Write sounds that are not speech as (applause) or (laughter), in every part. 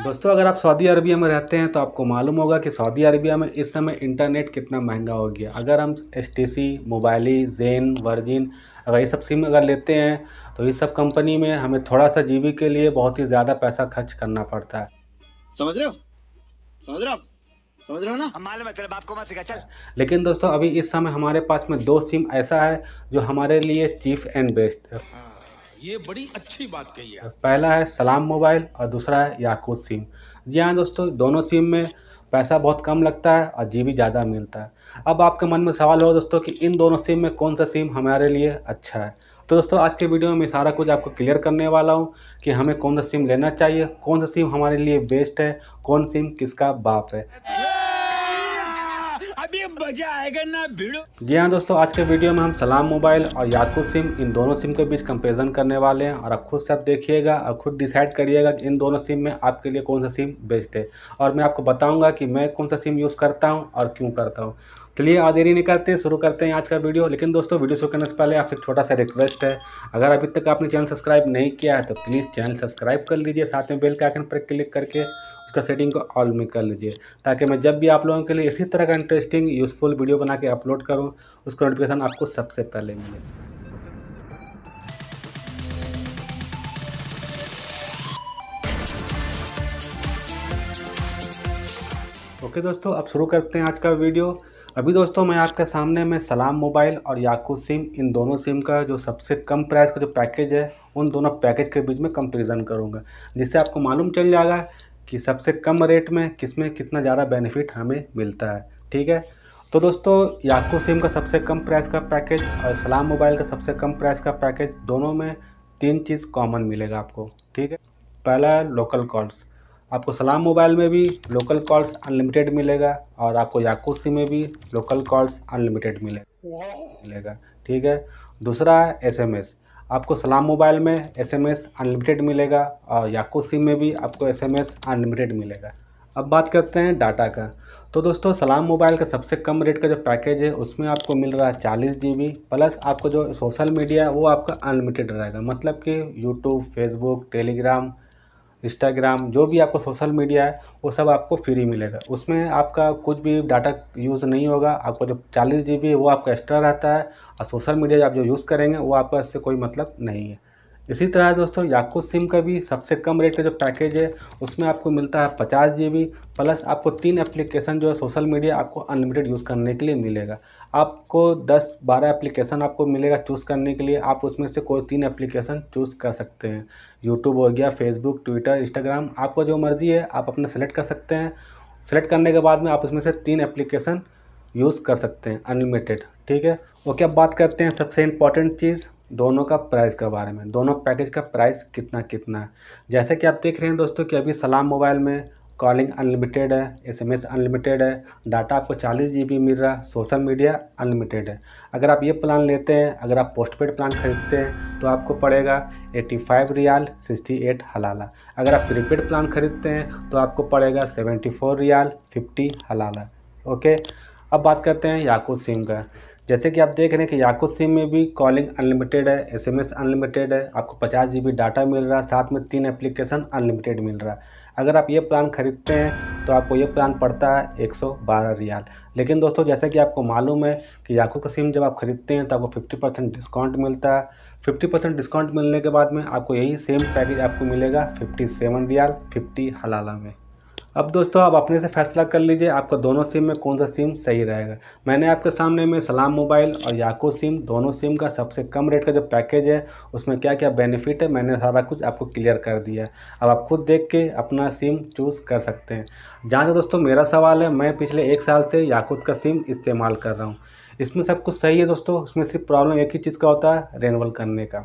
दोस्तों अगर आप सऊदी अरबिया में रहते हैं तो आपको मालूम होगा कि सऊदी अरबिया में इस समय इंटरनेट कितना महंगा हो गया अगर हम S T C Mobily Zain Virgin अगर ये सब सिम अगर लेते हैं तो ये सब कंपनी में हमें थोड़ा सा जीबी के लिए बहुत ही ज़्यादा पैसा खर्च करना पड़ता है समझ रहे हो समझ रहे हो समझ रहे हो ना मालूम है तेरे बाप को मत सिखा चल लेकिन दोस्तों अभी इस समय हमारे पास में दो सिम ऐसा है जो हमारे लिए चीफ एंड बेस्ट है हाँ। ये बड़ी अच्छी बात कही है पहला है सलाम मोबाइल और दूसरा है याकूत सिम जी हाँ दोस्तों दोनों सिम में पैसा बहुत कम लगता है और जी ज़्यादा मिलता है अब आपके मन में सवाल हो दोस्तों कि इन दोनों सिम में कौन सा सिम हमारे लिए अच्छा है तो दोस्तों आज के वीडियो में मैं सारा कुछ आपको क्लियर करने वाला हूँ कि हमें कौन सा सिम लेना चाहिए कौन सा सिम हमारे लिए बेस्ट है कौन सिम किसका बाप है अभी मजा आएगा ना भिड़ो जी हाँ दोस्तों आज के वीडियो में हम सलाम मोबाइल और याकूब सिम इन दोनों सिम के बीच कंपेरिजन करने वाले हैं और अब खुद से आप देखिएगा और खुद डिसाइड करिएगा कि इन दोनों सिम में आपके लिए कौन सा सिम बेस्ट है और मैं आपको बताऊंगा कि मैं कौन सा सिम यूज़ करता हूँ और क्यों करता हूँ चलिए आज देरी नहीं करते शुरू करते हैं आज का वीडियो लेकिन दोस्तों वीडियो शुरू करने से पहले आपसे छोटा सा रिक्वेस्ट है अगर अभी तक आपने चैनल सब्सक्राइब नहीं किया है तो प्लीज़ चैनल सब्सक्राइब कर लीजिए साथ में बेल के आइकन पर क्लिक करके उसका सेटिंग को ऑल में कर लीजिए ताकि मैं जब भी आप लोगों के लिए इसी तरह का इंटरेस्टिंग यूज़फुल वीडियो बना के अपलोड करूँ उसका नोटिफिकेशन आपको सबसे पहले मिले ओके दोस्तों अब शुरू करते हैं आज का वीडियो अभी दोस्तों मैं आपके सामने में सलाम मोबाइल और याकू सिम इन दोनों सिम का जो सबसे कम प्राइस का जो पैकेज है उन दोनों पैकेज के बीच में कंपेरिजन करूंगा जिससे आपको मालूम चल जाएगा कि सबसे कम रेट में किस में कितना ज़्यादा बेनिफिट हमें मिलता है ठीक है तो दोस्तों याको सिम का सबसे कम प्राइस का पैकेज और सलाम मोबाइल का सबसे कम प्राइस का पैकेज दोनों में तीन चीज़ कॉमन मिलेगा आपको ठीक है पहला है लोकल कॉल्स आपको सलाम मोबाइल में भी लोकल कॉल्स अनलिमिटेड मिलेगा और आपको याकू सिम में भी लोकल कॉल्स अनलिमिटेड मिलेगा मिलेगा ठीक है दूसरा है एस आपको सलाम मोबाइल में एसएमएस अनलिमिटेड मिलेगा और याको सिम में भी आपको एसएमएस अनलिमिटेड मिलेगा अब बात करते हैं डाटा का तो दोस्तों सलाम मोबाइल का सबसे कम रेट का जो पैकेज है उसमें आपको मिल रहा है चालीस जी प्लस आपको जो सोशल मीडिया है वो आपका अनलिमिटेड रहेगा मतलब कि यूट्यूब फेसबुक टेलीग्राम इंस्टाग्राम जो भी आपको सोशल मीडिया है वो सब आपको फ्री मिलेगा उसमें आपका कुछ भी डाटा यूज़ नहीं होगा आपको जो चालीस जी बी वो आपका एक्स्ट्रा रहता है और सोशल मीडिया आप जो यूज़ करेंगे वो आपका इससे कोई मतलब नहीं है इसी तरह दोस्तों याकूट सिम का भी सबसे कम रेट का जो पैकेज है उसमें आपको मिलता है पचास जी बी प्लस आपको तीन एप्लीकेशन जो है सोशल मीडिया आपको अनलिमिटेड यूज़ करने के लिए मिलेगा आपको 10-12 एप्लीकेशन आपको मिलेगा चूज़ करने के लिए आप उसमें से कोई तीन एप्लीकेशन चूज़ कर सकते हैं यूट्यूब हो गया फेसबुक ट्विटर इंस्टाग्राम आपको जो मर्ज़ी है आप अपना सेलेक्ट कर सकते हैं सेलेक्ट करने के बाद में आप उसमें से तीन एप्लीकेशन यूज़ कर सकते हैं अनलिमिटेड ठीक है ओके अब बात करते हैं सबसे इम्पॉर्टेंट चीज़ दोनों का प्राइस के बारे में दोनों पैकेज का प्राइस कितना कितना है जैसे कि आप देख रहे हैं दोस्तों कि अभी सलाम मोबाइल में कॉलिंग अनलिमिटेड है एसएमएस अनलिमिटेड है डाटा आपको चालीस जी बी मिल रहा है सोशल मीडिया अनलिमिटेड है अगर आप ये प्लान लेते हैं अगर आप पोस्टपेड प्लान खरीदते हैं तो आपको पड़ेगा eighty five riyal sixty eight हलाला अगर आप प्रीपेड प्लान खरीदते हैं तो आपको पड़ेगा सेवेंटी फोर रियाल फिफ्टी हलाला ओके अब बात करते हैं याकू सिम का जैसे कि आप देख रहे हैं कि याकू सिम में भी कॉलिंग अनलिमिटेड है एसएमएस अनलिमिटेड है आपको पचास जी डाटा मिल रहा है साथ में तीन एप्लीकेशन अनलिमिटेड मिल रहा है अगर आप ये प्लान ख़रीदते हैं तो आपको ये प्लान पड़ता है 112 रियाल लेकिन दोस्तों जैसे कि आपको मालूम है कि याकू का सिम जब आप ख़रीदते हैं तो आपको 50 परसेंट डिस्काउंट मिलता है 50 परसेंट डिस्काउंट मिलने के बाद में आपको यही सेम पैकेज आपको मिलेगा 57 रियाल 50 हलाला में अब दोस्तों आप अपने से फैसला कर लीजिए आपका दोनों सिम में कौन सा सिम सही रहेगा मैंने आपके सामने में सलाम मोबाइल और याको सिम दोनों सिम का सबसे कम रेट का जो पैकेज है उसमें क्या क्या बेनिफिट है मैंने सारा कुछ आपको क्लियर कर दिया है अब आप खुद देख के अपना सिम चूज़ कर सकते हैं जहाँ से दोस्तों मेरा सवाल है मैं पिछले एक साल से याकूत का सिम इस्तेमाल कर रहा हूँ इसमें सब कुछ सही है दोस्तों इसमें सिर्फ प्रॉब्लम एक ही चीज़ का होता है रेनवल करने का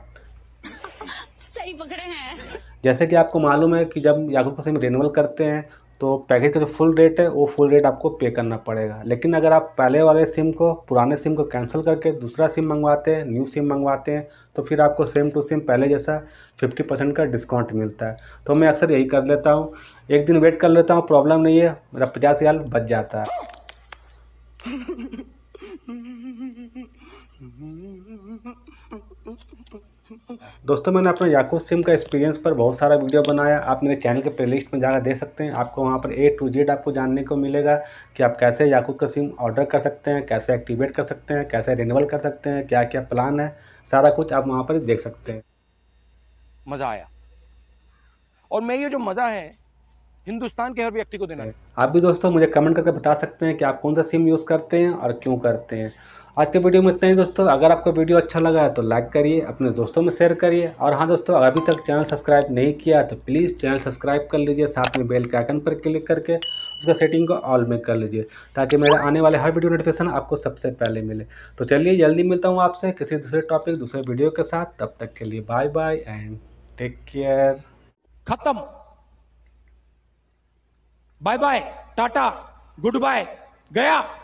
सही पकड़े हैं जैसे कि आपको मालूम है कि जब याकूत का सिम रेनवल करते हैं तो पैकेज का जो फुल रेट है वो फुल रेट आपको पे करना पड़ेगा लेकिन अगर आप पहले वाले सिम को पुराने सिम को कैंसिल करके दूसरा सिम मंगवाते हैं न्यू सिम मंगवाते हैं तो फिर आपको सेम टू सेम पहले जैसा फिफ्टी परसेंट का डिस्काउंट मिलता है तो मैं अक्सर यही कर लेता हूँ एक दिन वेट कर लेता हूँ प्रॉब्लम नहीं है मेरा पचास हज़ार बच जाता है (laughs) दोस्तों मैंने अपना याकूब सिम का एक्सपीरियंस पर बहुत सारा वीडियो बनाया आप मेरे चैनल के प्लेलिस्ट में जाकर देख सकते हैं आपको वहाँ पर ए टू जेड आपको जानने को मिलेगा कि आप कैसे याकूब का सिम ऑर्डर कर सकते हैं कैसे एक्टिवेट कर सकते हैं कैसे रिन्यूअल कर सकते हैं क्या क्या प्लान है सारा कुछ आप वहाँ पर देख सकते हैं मज़ा आया और मैं ये जो मज़ा है हिंदुस्तान के हर व्यक्ति को देना है आप भी दोस्तों मुझे कमेंट करके बता सकते हैं कि आप कौन सा सिम यूज़ करते हैं और क्यों करते हैं आज के वीडियो में इतना ही दोस्तों अगर आपको वीडियो अच्छा लगा है तो लाइक करिए अपने दोस्तों में शेयर करिए और हाँ दोस्तों अभी तक चैनल सब्सक्राइब नहीं किया तो प्लीज़ चैनल सब्सक्राइब कर लीजिए साथ में बेल के आइकन पर क्लिक करके उसका सेटिंग को ऑल में कर लीजिए ताकि मेरे आने वाले हर वीडियो नोटिफिकेशन आपको सबसे पहले मिले तो चलिए जल्दी मिलता हूँ आपसे किसी दूसरे टॉपिक दूसरे वीडियो के साथ तब तक के लिए bye bye and take care खत्म bye bye tata goodbye गया